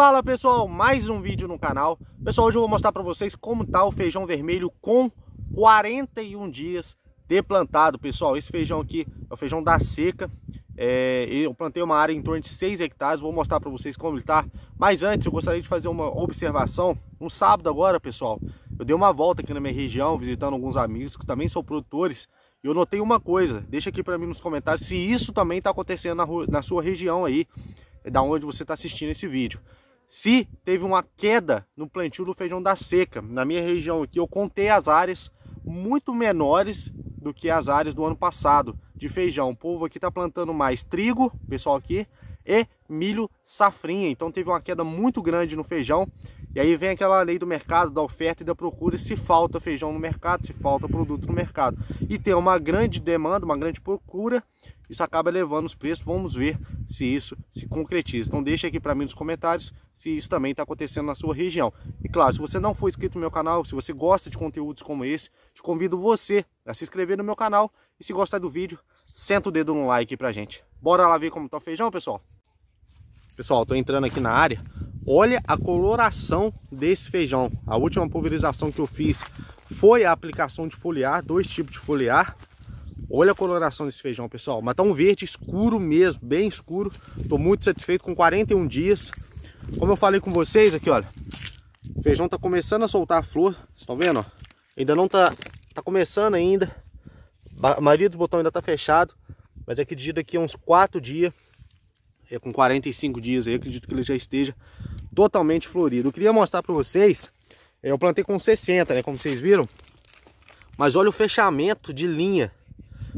Fala pessoal, mais um vídeo no canal. Pessoal, hoje eu vou mostrar para vocês como tá o feijão vermelho com 41 dias de plantado. Pessoal, esse feijão aqui é o feijão da seca. É, eu plantei uma área em torno de 6 hectares, vou mostrar para vocês como ele tá. Mas antes, eu gostaria de fazer uma observação. Um sábado agora, pessoal, eu dei uma volta aqui na minha região, visitando alguns amigos que também são produtores. E eu notei uma coisa, deixa aqui para mim nos comentários se isso também está acontecendo na, na sua região aí da onde você está assistindo esse vídeo se teve uma queda no plantio do feijão da seca. Na minha região aqui eu contei as áreas muito menores do que as áreas do ano passado de feijão. O povo aqui está plantando mais trigo, pessoal aqui, e milho safrinha. Então teve uma queda muito grande no feijão. E aí vem aquela lei do mercado, da oferta e da procura, se falta feijão no mercado, se falta produto no mercado. E tem uma grande demanda, uma grande procura, isso acaba elevando os preços. Vamos ver se isso se concretiza. Então deixa aqui para mim nos comentários se isso também está acontecendo na sua região. E claro, se você não for inscrito no meu canal, se você gosta de conteúdos como esse, te convido você a se inscrever no meu canal e se gostar do vídeo, senta o dedo no like para gente. Bora lá ver como está o feijão, pessoal? Pessoal, tô entrando aqui na área. Olha a coloração desse feijão. A última pulverização que eu fiz foi a aplicação de foliar, dois tipos de foliar. Olha a coloração desse feijão, pessoal. Mas tá um verde escuro mesmo, bem escuro. Tô muito satisfeito com 41 dias. Como eu falei com vocês aqui, olha. O feijão tá começando a soltar a flor. Vocês estão vendo, ó? Ainda não tá... Tá começando ainda. A maioria dos botões ainda tá fechado. Mas acredito que uns 4 dias, é com 45 dias aí, acredito que ele já esteja totalmente florido. Eu queria mostrar para vocês, é, eu plantei com 60, né, como vocês viram. Mas olha o fechamento de linha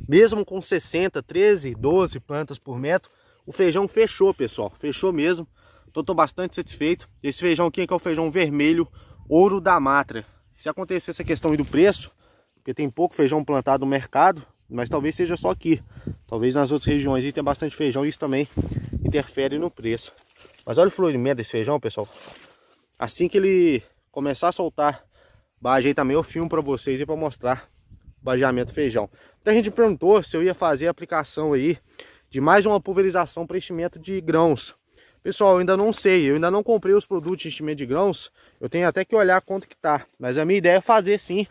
mesmo com 60, 13, 12 plantas por metro, o feijão fechou, pessoal. Fechou mesmo. Então tô bastante satisfeito. Esse feijão aqui é que é o feijão vermelho, ouro da matra. Se acontecer essa questão aí do preço, porque tem pouco feijão plantado no mercado, mas talvez seja só aqui. Talvez nas outras regiões aí tem bastante feijão isso também interfere no preço. Mas olha o florimento desse feijão, pessoal. Assim que ele começar a soltar baixa aí também, eu filmo para vocês e para mostrar bajeamento feijão. até a gente perguntou se eu ia fazer a aplicação aí de mais uma pulverização para enchimento de grãos. Pessoal, eu ainda não sei, eu ainda não comprei os produtos de enchimento de grãos, eu tenho até que olhar quanto que tá. Mas a minha ideia é fazer sim,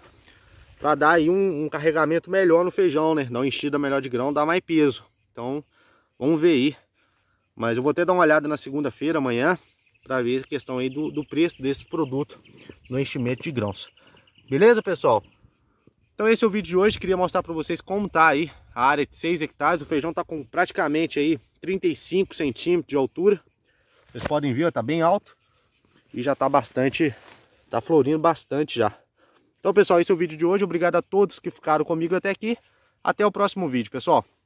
para dar aí um, um, carregamento melhor no feijão, né? Dar uma enchida melhor de grão, dar mais peso. Então, vamos ver aí. Mas eu vou até dar uma olhada na segunda-feira, amanhã, para ver a questão aí do, do preço desse produto no enchimento de grãos. Beleza, pessoal? Então esse é o vídeo de hoje, queria mostrar para vocês como tá aí a área de 6 hectares. O feijão tá com praticamente aí 35 centímetros de altura. Vocês podem ver, ó, tá bem alto e já tá bastante, tá florindo bastante já. Então pessoal, esse é o vídeo de hoje. Obrigado a todos que ficaram comigo até aqui. Até o próximo vídeo, pessoal.